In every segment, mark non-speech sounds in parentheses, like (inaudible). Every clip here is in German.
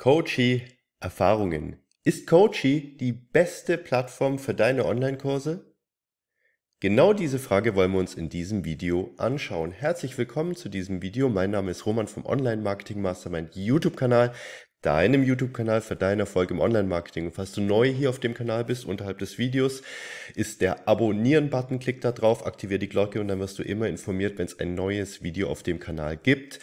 Coachy Erfahrungen. Ist Coachy die beste Plattform für deine Online-Kurse? Genau diese Frage wollen wir uns in diesem Video anschauen. Herzlich willkommen zu diesem Video. Mein Name ist Roman vom Online Marketing Mastermind YouTube-Kanal, deinem YouTube-Kanal für deinen Erfolg im Online-Marketing. falls du neu hier auf dem Kanal bist, unterhalb des Videos ist der Abonnieren-Button. Klick da drauf, aktiviere die Glocke und dann wirst du immer informiert, wenn es ein neues Video auf dem Kanal gibt.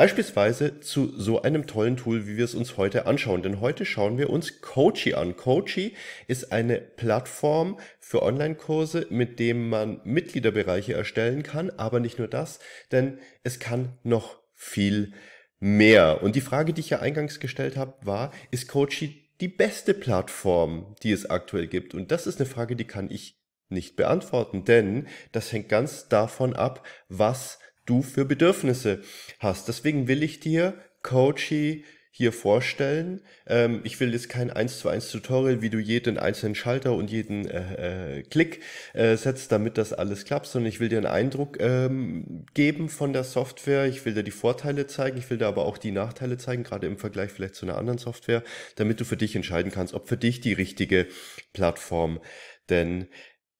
Beispielsweise zu so einem tollen Tool, wie wir es uns heute anschauen. Denn heute schauen wir uns Coachy an. Coachy ist eine Plattform für Online-Kurse, mit dem man Mitgliederbereiche erstellen kann. Aber nicht nur das, denn es kann noch viel mehr. Und die Frage, die ich ja eingangs gestellt habe, war, ist Coachy die beste Plattform, die es aktuell gibt? Und das ist eine Frage, die kann ich nicht beantworten, denn das hängt ganz davon ab, was du für Bedürfnisse hast. Deswegen will ich dir Coachy hier vorstellen. Ähm, ich will jetzt kein 1 zu 1 Tutorial, wie du jeden einzelnen Schalter und jeden äh, äh, Klick äh, setzt, damit das alles klappt, sondern ich will dir einen Eindruck ähm, geben von der Software. Ich will dir die Vorteile zeigen, ich will dir aber auch die Nachteile zeigen, gerade im Vergleich vielleicht zu einer anderen Software, damit du für dich entscheiden kannst, ob für dich die richtige Plattform denn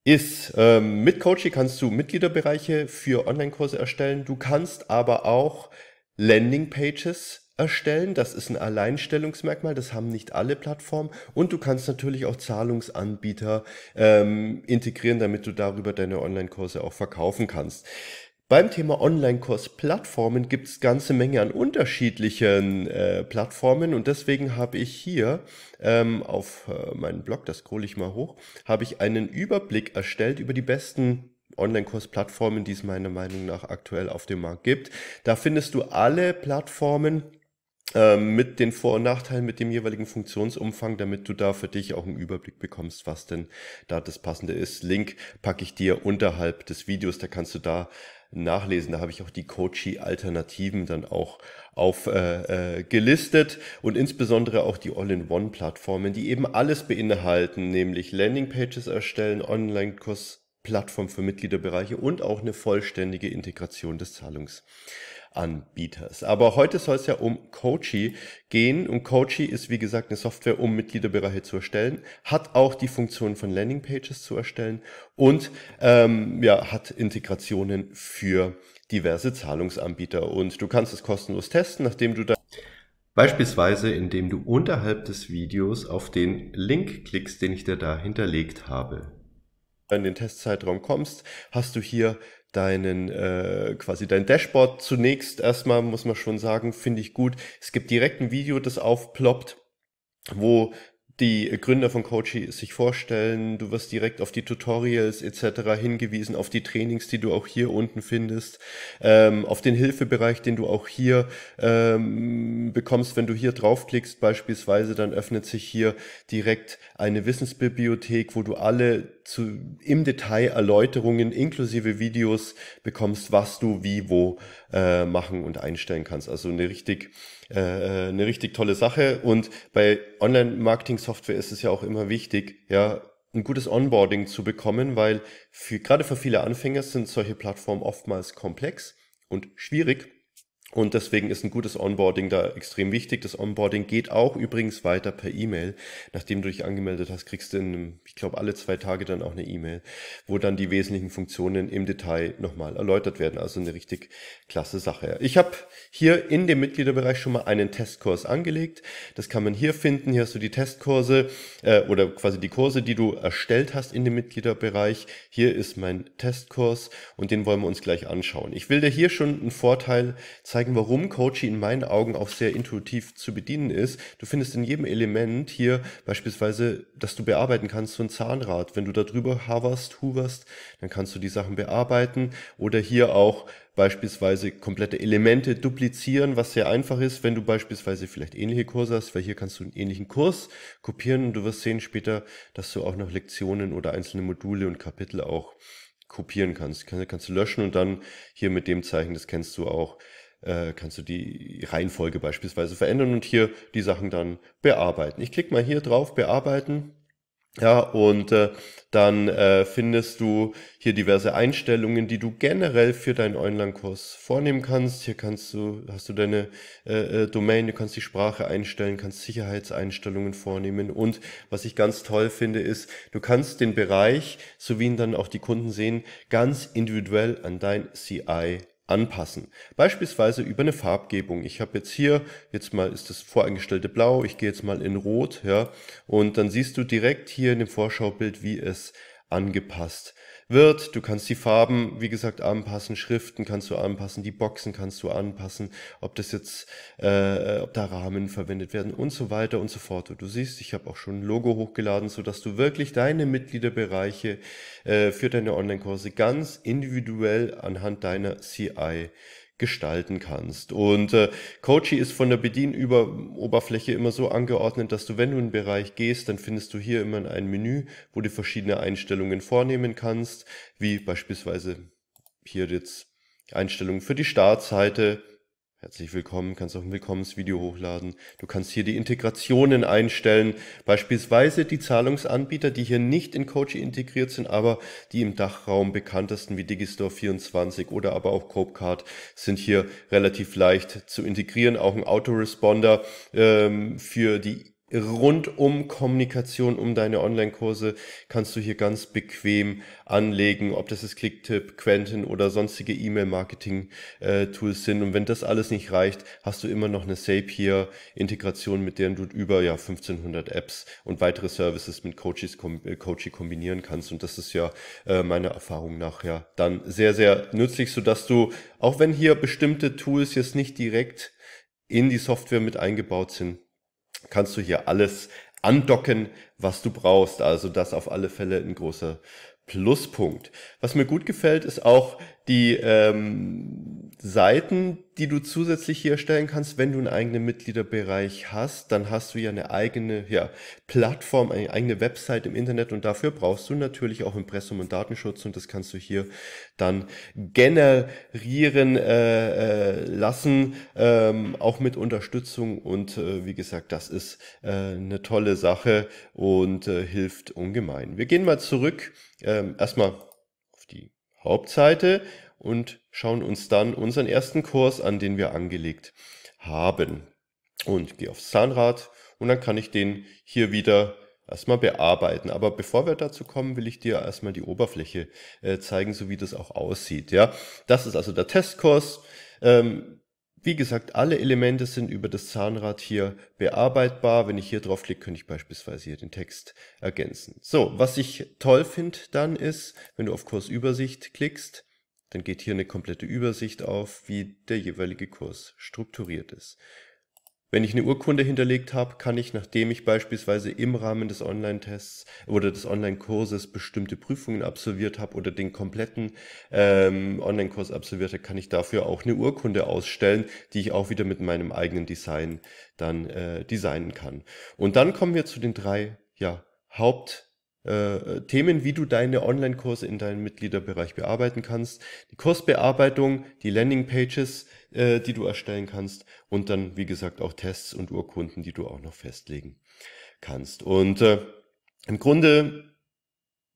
ist, ähm, mit Coachy kannst du Mitgliederbereiche für Online-Kurse erstellen. Du kannst aber auch Landing-Pages erstellen. Das ist ein Alleinstellungsmerkmal. Das haben nicht alle Plattformen. Und du kannst natürlich auch Zahlungsanbieter ähm, integrieren, damit du darüber deine Online-Kurse auch verkaufen kannst. Beim Thema Online-Kurs-Plattformen gibt es ganze Menge an unterschiedlichen äh, Plattformen und deswegen habe ich hier ähm, auf äh, meinem Blog, das scroll ich mal hoch, habe ich einen Überblick erstellt über die besten Online-Kurs-Plattformen, die es meiner Meinung nach aktuell auf dem Markt gibt. Da findest du alle Plattformen, ähm, mit den Vor- und Nachteilen, mit dem jeweiligen Funktionsumfang, damit du da für dich auch einen Überblick bekommst, was denn da das Passende ist. Link packe ich dir unterhalb des Videos, da kannst du da nachlesen. Da habe ich auch die kochi alternativen dann auch aufgelistet äh, äh, und insbesondere auch die All-in-One-Plattformen, die eben alles beinhalten, nämlich Landingpages erstellen, Online-Kurs Plattform für Mitgliederbereiche und auch eine vollständige Integration des Zahlungsanbieters. Aber heute soll es ja um Coachy gehen. Und Coachy ist, wie gesagt, eine Software, um Mitgliederbereiche zu erstellen, hat auch die Funktion von Landingpages zu erstellen und ähm, ja, hat Integrationen für diverse Zahlungsanbieter. Und du kannst es kostenlos testen, nachdem du da Beispielsweise, indem du unterhalb des Videos auf den Link klickst, den ich dir da hinterlegt habe in den Testzeitraum kommst, hast du hier deinen äh, quasi dein Dashboard zunächst erstmal muss man schon sagen finde ich gut es gibt direkt ein Video das aufploppt wo die Gründer von Coachy sich vorstellen du wirst direkt auf die Tutorials etc hingewiesen auf die Trainings die du auch hier unten findest ähm, auf den Hilfebereich den du auch hier ähm, bekommst wenn du hier draufklickst beispielsweise dann öffnet sich hier direkt eine Wissensbibliothek wo du alle zu, im Detail Erläuterungen inklusive Videos bekommst, was du wie wo äh, machen und einstellen kannst. Also eine richtig äh, äh, eine richtig tolle Sache. Und bei Online-Marketing-Software ist es ja auch immer wichtig, ja, ein gutes Onboarding zu bekommen, weil für, gerade für viele Anfänger sind solche Plattformen oftmals komplex und schwierig. Und deswegen ist ein gutes Onboarding da extrem wichtig. Das Onboarding geht auch übrigens weiter per E-Mail. Nachdem du dich angemeldet hast, kriegst du, in, ich glaube, alle zwei Tage dann auch eine E-Mail, wo dann die wesentlichen Funktionen im Detail nochmal erläutert werden. Also eine richtig klasse Sache. Ich habe hier in dem Mitgliederbereich schon mal einen Testkurs angelegt. Das kann man hier finden. Hier hast du die Testkurse äh, oder quasi die Kurse, die du erstellt hast in dem Mitgliederbereich. Hier ist mein Testkurs und den wollen wir uns gleich anschauen. Ich will dir hier schon einen Vorteil zeigen zeigen, warum Coaching in meinen Augen auch sehr intuitiv zu bedienen ist. Du findest in jedem Element hier beispielsweise, dass du bearbeiten kannst, so ein Zahnrad. Wenn du da drüber hoverst, hoverst, dann kannst du die Sachen bearbeiten oder hier auch beispielsweise komplette Elemente duplizieren, was sehr einfach ist, wenn du beispielsweise vielleicht ähnliche Kurse hast, weil hier kannst du einen ähnlichen Kurs kopieren und du wirst sehen später, dass du auch noch Lektionen oder einzelne Module und Kapitel auch kopieren kannst. Kannst, kannst du löschen und dann hier mit dem Zeichen, das kennst du auch, äh, kannst du die Reihenfolge beispielsweise verändern und hier die Sachen dann bearbeiten. Ich klicke mal hier drauf, bearbeiten. Ja, und äh, dann äh, findest du hier diverse Einstellungen, die du generell für deinen Online-Kurs vornehmen kannst. Hier kannst du, hast du deine äh, äh Domain, du kannst die Sprache einstellen, kannst Sicherheitseinstellungen vornehmen. Und was ich ganz toll finde, ist, du kannst den Bereich, so wie ihn dann auch die Kunden sehen, ganz individuell an dein CI anpassen. Beispielsweise über eine Farbgebung. Ich habe jetzt hier, jetzt mal ist das voreingestellte Blau, ich gehe jetzt mal in Rot, ja, und dann siehst du direkt hier in dem Vorschaubild, wie es angepasst wird. Du kannst die Farben, wie gesagt, anpassen, Schriften kannst du anpassen, die Boxen kannst du anpassen, ob das jetzt, äh, ob da Rahmen verwendet werden und so weiter und so fort. Und du siehst, ich habe auch schon ein Logo hochgeladen, so dass du wirklich deine Mitgliederbereiche äh, für deine Online-Kurse ganz individuell anhand deiner CI gestalten kannst. Und äh, Kochi ist von der Bedienoberfläche immer so angeordnet, dass du, wenn du in den Bereich gehst, dann findest du hier immer ein Menü, wo du verschiedene Einstellungen vornehmen kannst, wie beispielsweise hier jetzt Einstellungen für die Startseite, Herzlich willkommen, kannst auch ein Willkommensvideo hochladen. Du kannst hier die Integrationen einstellen, beispielsweise die Zahlungsanbieter, die hier nicht in Coachy integriert sind, aber die im Dachraum bekanntesten wie Digistore 24 oder aber auch Copecard sind hier relativ leicht zu integrieren. Auch ein Autoresponder ähm, für die rund um Kommunikation um deine Online-Kurse kannst du hier ganz bequem anlegen, ob das ist Clicktip, Quentin oder sonstige E-Mail-Marketing-Tools äh, sind. Und wenn das alles nicht reicht, hast du immer noch eine Zapier-Integration, mit der du über ja 1500 Apps und weitere Services mit Coaches kom äh, Coachy kombinieren kannst. Und das ist ja äh, meiner Erfahrung nach ja dann sehr, sehr nützlich, so dass du, auch wenn hier bestimmte Tools jetzt nicht direkt in die Software mit eingebaut sind, kannst du hier alles andocken, was du brauchst. Also das auf alle Fälle ein großer Pluspunkt. Was mir gut gefällt, ist auch die ähm, Seiten, die du zusätzlich hier erstellen kannst, wenn du einen eigenen Mitgliederbereich hast, dann hast du ja eine eigene ja, Plattform, eine eigene Website im Internet und dafür brauchst du natürlich auch Impressum und Datenschutz und das kannst du hier dann generieren äh, äh, lassen, ähm, auch mit Unterstützung und äh, wie gesagt, das ist äh, eine tolle Sache und äh, hilft ungemein. Wir gehen mal zurück, äh, erstmal Hauptseite und schauen uns dann unseren ersten Kurs an, den wir angelegt haben. Und gehe aufs Zahnrad und dann kann ich den hier wieder erstmal bearbeiten. Aber bevor wir dazu kommen, will ich dir erstmal die Oberfläche äh, zeigen, so wie das auch aussieht. Ja, das ist also der Testkurs. Ähm, wie gesagt, alle Elemente sind über das Zahnrad hier bearbeitbar. Wenn ich hier drauf könnte ich beispielsweise hier den Text ergänzen. So, was ich toll finde dann ist, wenn du auf Kursübersicht klickst, dann geht hier eine komplette Übersicht auf, wie der jeweilige Kurs strukturiert ist. Wenn ich eine Urkunde hinterlegt habe, kann ich, nachdem ich beispielsweise im Rahmen des Online-Tests oder des Online-Kurses bestimmte Prüfungen absolviert habe oder den kompletten ähm, Online-Kurs absolviert habe, kann ich dafür auch eine Urkunde ausstellen, die ich auch wieder mit meinem eigenen Design dann äh, designen kann. Und dann kommen wir zu den drei ja, Haupt- äh, Themen, wie du deine Online-Kurse in deinem Mitgliederbereich bearbeiten kannst, die Kursbearbeitung, die Landingpages, äh, die du erstellen kannst und dann, wie gesagt, auch Tests und Urkunden, die du auch noch festlegen kannst. Und äh, im Grunde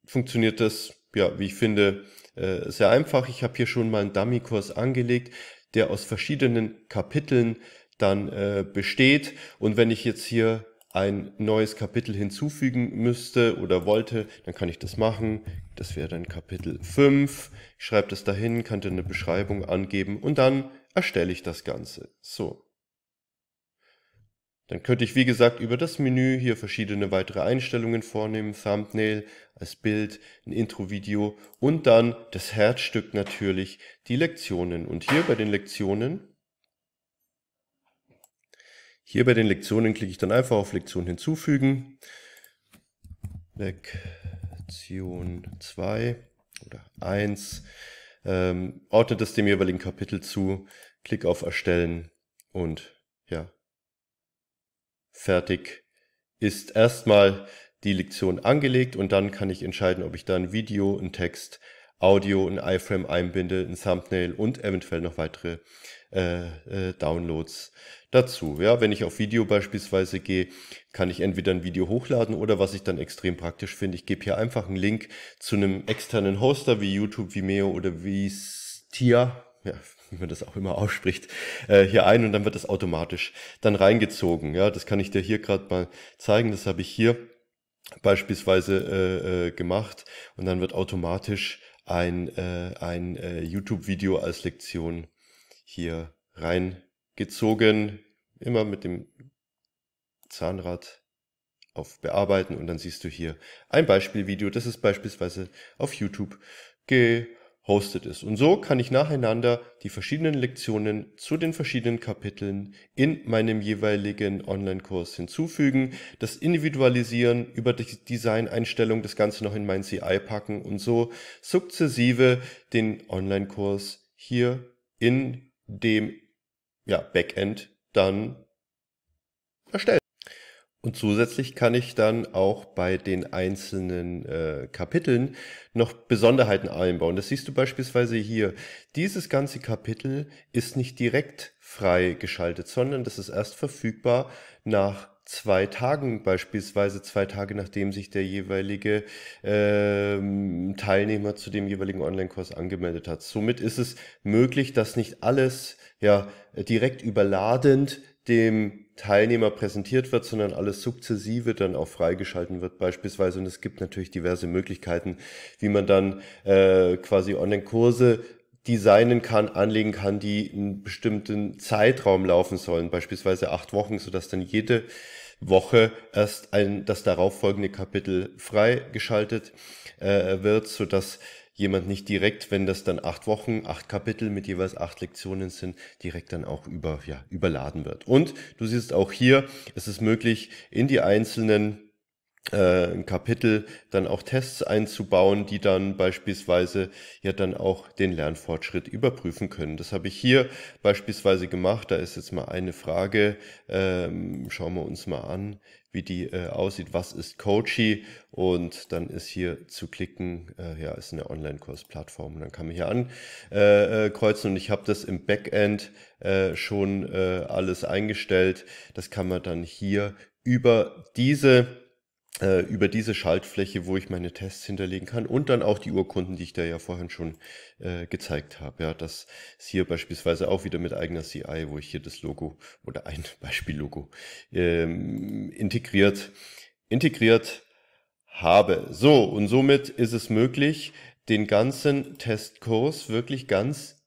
funktioniert das, ja, wie ich finde, äh, sehr einfach. Ich habe hier schon mal einen Dummy-Kurs angelegt, der aus verschiedenen Kapiteln dann äh, besteht. Und wenn ich jetzt hier ein neues Kapitel hinzufügen müsste oder wollte, dann kann ich das machen. Das wäre dann Kapitel 5. Ich schreibe das dahin, kann dann eine Beschreibung angeben und dann erstelle ich das Ganze. So. Dann könnte ich, wie gesagt, über das Menü hier verschiedene weitere Einstellungen vornehmen. Thumbnail als Bild, ein Intro-Video und dann das Herzstück natürlich, die Lektionen. Und hier bei den Lektionen hier bei den Lektionen klicke ich dann einfach auf Lektion hinzufügen. Lektion 2 oder 1. Ähm, ordnet es dem jeweiligen Kapitel zu. Klick auf Erstellen und ja, fertig ist erstmal die Lektion angelegt und dann kann ich entscheiden, ob ich da ein Video, einen Text Audio, ein iFrame einbinde, ein Thumbnail und eventuell noch weitere äh, äh, Downloads dazu. Ja, wenn ich auf Video beispielsweise gehe, kann ich entweder ein Video hochladen oder was ich dann extrem praktisch finde, ich gebe hier einfach einen Link zu einem externen Hoster wie YouTube, Vimeo oder wie Stia. Ja, wie man das auch immer ausspricht, äh, hier ein und dann wird das automatisch dann reingezogen. Ja, das kann ich dir hier gerade mal zeigen. Das habe ich hier beispielsweise äh, äh, gemacht und dann wird automatisch ein, äh, ein äh, YouTube-Video als Lektion hier reingezogen. Immer mit dem Zahnrad auf Bearbeiten und dann siehst du hier ein Beispielvideo. Das ist beispielsweise auf YouTube ge hosted ist. Und so kann ich nacheinander die verschiedenen Lektionen zu den verschiedenen Kapiteln in meinem jeweiligen Online-Kurs hinzufügen, das Individualisieren über die Design-Einstellung das Ganze noch in mein CI packen und so sukzessive den Online-Kurs hier in dem ja, Backend dann erstellen. Und zusätzlich kann ich dann auch bei den einzelnen äh, Kapiteln noch Besonderheiten einbauen. Das siehst du beispielsweise hier. Dieses ganze Kapitel ist nicht direkt freigeschaltet, sondern das ist erst verfügbar nach zwei Tagen beispielsweise, zwei Tage nachdem sich der jeweilige ähm, Teilnehmer zu dem jeweiligen Online-Kurs angemeldet hat. Somit ist es möglich, dass nicht alles ja direkt überladend dem Teilnehmer präsentiert wird, sondern alles sukzessive dann auch freigeschalten wird beispielsweise. Und es gibt natürlich diverse Möglichkeiten, wie man dann äh, quasi Online-Kurse designen kann, anlegen kann, die einen bestimmten Zeitraum laufen sollen, beispielsweise acht Wochen, sodass dann jede Woche erst ein, das darauffolgende Kapitel freigeschaltet äh, wird, sodass jemand nicht direkt, wenn das dann acht Wochen, acht Kapitel mit jeweils acht Lektionen sind, direkt dann auch über, ja, überladen wird. Und du siehst auch hier, es ist möglich, in die einzelnen äh, ein Kapitel dann auch Tests einzubauen, die dann beispielsweise ja dann auch den Lernfortschritt überprüfen können. Das habe ich hier beispielsweise gemacht. Da ist jetzt mal eine Frage. Ähm, schauen wir uns mal an, wie die äh, aussieht. Was ist Coachy? Und dann ist hier zu klicken, äh, ja, ist eine Online-Kursplattform. Dann kann man hier ankreuzen äh, äh, und ich habe das im Backend äh, schon alles eingestellt. Das kann man dann hier über diese äh, über diese Schaltfläche, wo ich meine Tests hinterlegen kann und dann auch die Urkunden, die ich da ja vorhin schon äh, gezeigt habe. Ja, das ist hier beispielsweise auch wieder mit eigener CI, wo ich hier das Logo oder ein (laughs) Beispiellogo ähm, integriert, integriert habe. So, und somit ist es möglich, den ganzen Testkurs wirklich ganz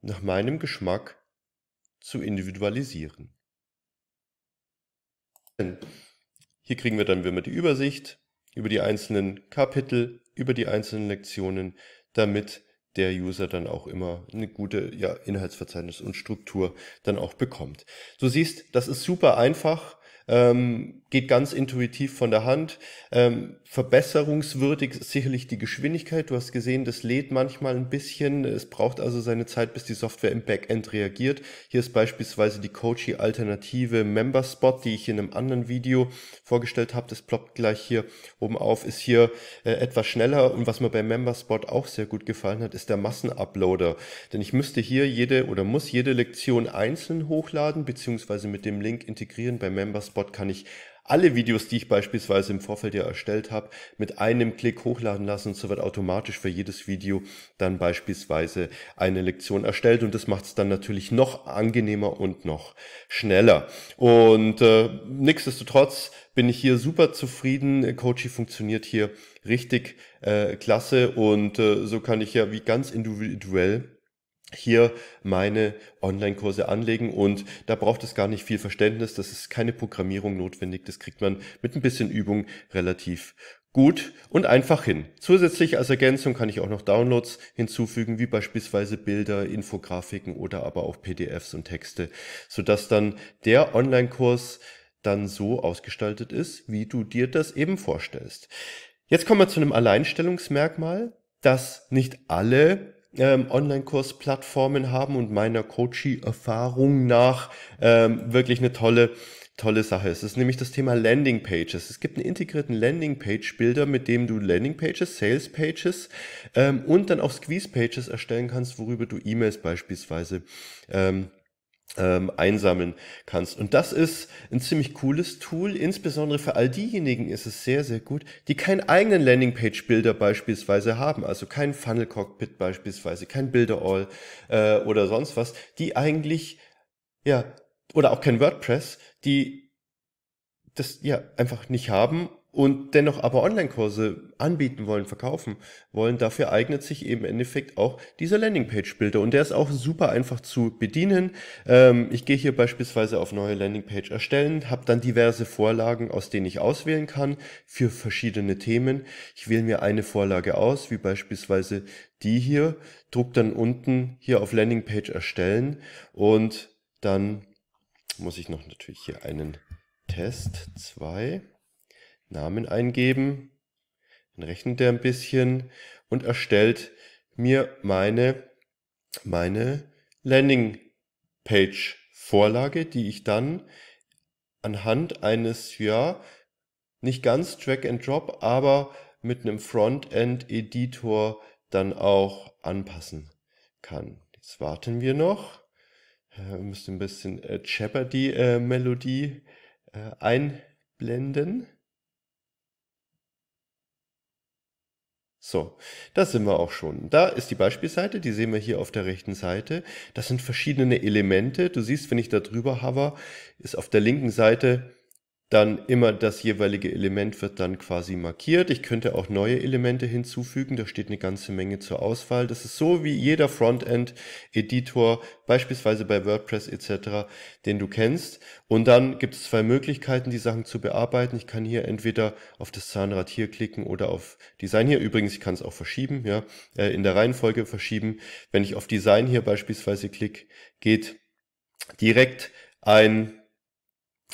nach meinem Geschmack zu individualisieren. Hier kriegen wir dann wieder die Übersicht über die einzelnen Kapitel, über die einzelnen Lektionen, damit der User dann auch immer eine gute ja, Inhaltsverzeichnis und Struktur dann auch bekommt. Du siehst, das ist super einfach ähm, geht ganz intuitiv von der Hand. Ähm, verbesserungswürdig ist sicherlich die Geschwindigkeit. Du hast gesehen, das lädt manchmal ein bisschen. Es braucht also seine Zeit, bis die Software im Backend reagiert. Hier ist beispielsweise die Coachy-Alternative Member Spot, die ich in einem anderen Video vorgestellt habe. Das ploppt gleich hier oben auf, ist hier äh, etwas schneller. Und was mir bei Member Spot auch sehr gut gefallen hat, ist der Massenuploader. Denn ich müsste hier jede oder muss jede Lektion einzeln hochladen, beziehungsweise mit dem Link integrieren bei Member HubSpot kann ich alle Videos, die ich beispielsweise im Vorfeld ja erstellt habe, mit einem Klick hochladen lassen und so wird automatisch für jedes Video dann beispielsweise eine Lektion erstellt und das macht es dann natürlich noch angenehmer und noch schneller. Und äh, nichtsdestotrotz bin ich hier super zufrieden. Coachy funktioniert hier richtig äh, klasse und äh, so kann ich ja wie ganz individuell hier meine Online-Kurse anlegen und da braucht es gar nicht viel Verständnis, das ist keine Programmierung notwendig, das kriegt man mit ein bisschen Übung relativ gut und einfach hin. Zusätzlich als Ergänzung kann ich auch noch Downloads hinzufügen, wie beispielsweise Bilder, Infografiken oder aber auch PDFs und Texte, sodass dann der Online-Kurs dann so ausgestaltet ist, wie du dir das eben vorstellst. Jetzt kommen wir zu einem Alleinstellungsmerkmal, das nicht alle ähm, Online-Kurs-Plattformen haben und meiner Coaching-Erfahrung nach ähm, wirklich eine tolle tolle Sache ist. Es ist nämlich das Thema Landing Pages. Es gibt einen integrierten Landing Page Builder, mit dem du Landing Pages, Sales Pages ähm, und dann auch Squeeze Pages erstellen kannst, worüber du E-Mails beispielsweise ähm, ähm, einsammeln kannst. Und das ist ein ziemlich cooles Tool. Insbesondere für all diejenigen ist es sehr, sehr gut, die keinen eigenen Landingpage-Builder beispielsweise haben, also kein Funnel-Cockpit beispielsweise, kein Builder-All äh, oder sonst was, die eigentlich, ja, oder auch kein WordPress, die das ja einfach nicht haben und dennoch aber Online-Kurse anbieten wollen, verkaufen wollen, dafür eignet sich eben im Endeffekt auch dieser landingpage bilder und der ist auch super einfach zu bedienen. Ähm, ich gehe hier beispielsweise auf neue Landingpage erstellen, habe dann diverse Vorlagen, aus denen ich auswählen kann für verschiedene Themen. Ich wähle mir eine Vorlage aus, wie beispielsweise die hier, druck dann unten hier auf Landingpage erstellen und dann muss ich noch natürlich hier einen Test 2 Namen eingeben, dann rechnet er ein bisschen und erstellt mir meine, meine Landing-Page-Vorlage, die ich dann anhand eines, ja, nicht ganz Drag and Drop, aber mit einem Frontend-Editor dann auch anpassen kann. Jetzt warten wir noch. Äh, wir müssen ein bisschen äh, Jeopardy-Melodie äh, einblenden. So, da sind wir auch schon. Da ist die Beispielseite, die sehen wir hier auf der rechten Seite. Das sind verschiedene Elemente. Du siehst, wenn ich da drüber hover, ist auf der linken Seite dann immer das jeweilige Element wird dann quasi markiert. Ich könnte auch neue Elemente hinzufügen, da steht eine ganze Menge zur Auswahl. Das ist so wie jeder Frontend-Editor, beispielsweise bei WordPress etc., den du kennst. Und dann gibt es zwei Möglichkeiten, die Sachen zu bearbeiten. Ich kann hier entweder auf das Zahnrad hier klicken oder auf Design hier. Übrigens, ich kann es auch verschieben, ja, äh, in der Reihenfolge verschieben. Wenn ich auf Design hier beispielsweise klicke, geht direkt ein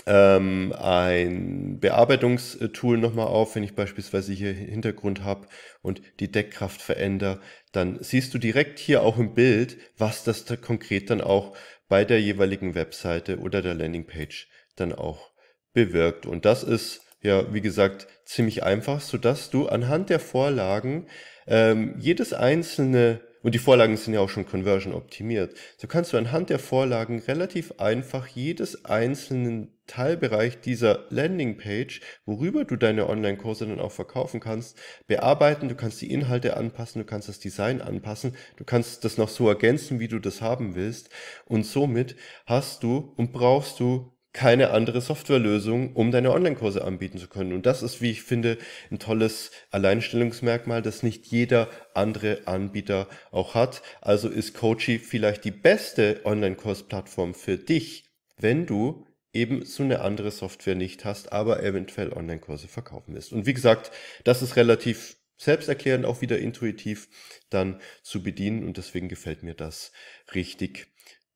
ähm, ein Bearbeitungstool nochmal auf, wenn ich beispielsweise hier Hintergrund habe und die Deckkraft verändere, dann siehst du direkt hier auch im Bild, was das da konkret dann auch bei der jeweiligen Webseite oder der Landingpage dann auch bewirkt. Und das ist ja, wie gesagt, ziemlich einfach, so dass du anhand der Vorlagen ähm, jedes einzelne und die Vorlagen sind ja auch schon Conversion optimiert, so kannst du anhand der Vorlagen relativ einfach jedes einzelnen Teilbereich dieser Landingpage, worüber du deine Online-Kurse dann auch verkaufen kannst, bearbeiten. Du kannst die Inhalte anpassen, du kannst das Design anpassen, du kannst das noch so ergänzen, wie du das haben willst. Und somit hast du und brauchst du keine andere Softwarelösung, um deine Online-Kurse anbieten zu können. Und das ist, wie ich finde, ein tolles Alleinstellungsmerkmal, das nicht jeder andere Anbieter auch hat. Also ist Coachy vielleicht die beste Online-Kursplattform für dich, wenn du eben so eine andere Software nicht hast, aber eventuell Online-Kurse verkaufen willst. Und wie gesagt, das ist relativ selbsterklärend, auch wieder intuitiv dann zu bedienen und deswegen gefällt mir das richtig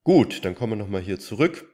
gut. Dann kommen wir nochmal hier zurück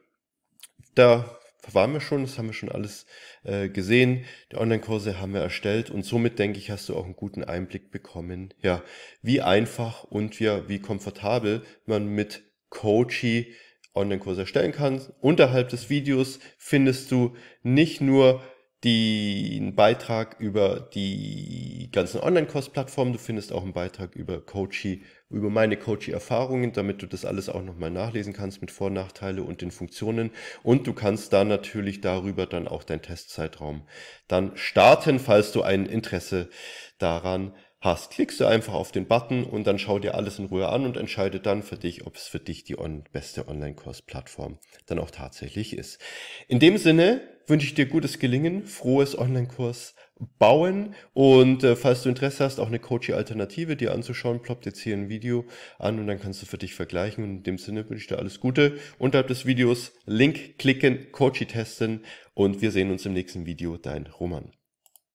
da waren wir schon, das haben wir schon alles äh, gesehen. Die Online-Kurse haben wir erstellt und somit, denke ich, hast du auch einen guten Einblick bekommen, ja, wie einfach und ja, wie komfortabel man mit Coachy Online-Kurse erstellen kann. Unterhalb des Videos findest du nicht nur den Beitrag über die ganzen online kursplattformen Du findest auch einen Beitrag über Coachy, über meine Coachy-Erfahrungen, damit du das alles auch nochmal nachlesen kannst mit Vor- Nachteile und den Funktionen. Und du kannst da natürlich darüber dann auch deinen Testzeitraum dann starten, falls du ein Interesse daran hast. Klickst du einfach auf den Button und dann schau dir alles in Ruhe an und entscheide dann für dich, ob es für dich die on beste online kursplattform dann auch tatsächlich ist. In dem Sinne, wünsche ich dir gutes Gelingen, frohes Online-Kurs bauen und äh, falls du Interesse hast, auch eine Coachy-Alternative dir anzuschauen, ploppt jetzt hier ein Video an und dann kannst du für dich vergleichen und in dem Sinne wünsche ich dir alles Gute. Unterhalb des Videos Link klicken, Coachy testen und wir sehen uns im nächsten Video, dein Roman.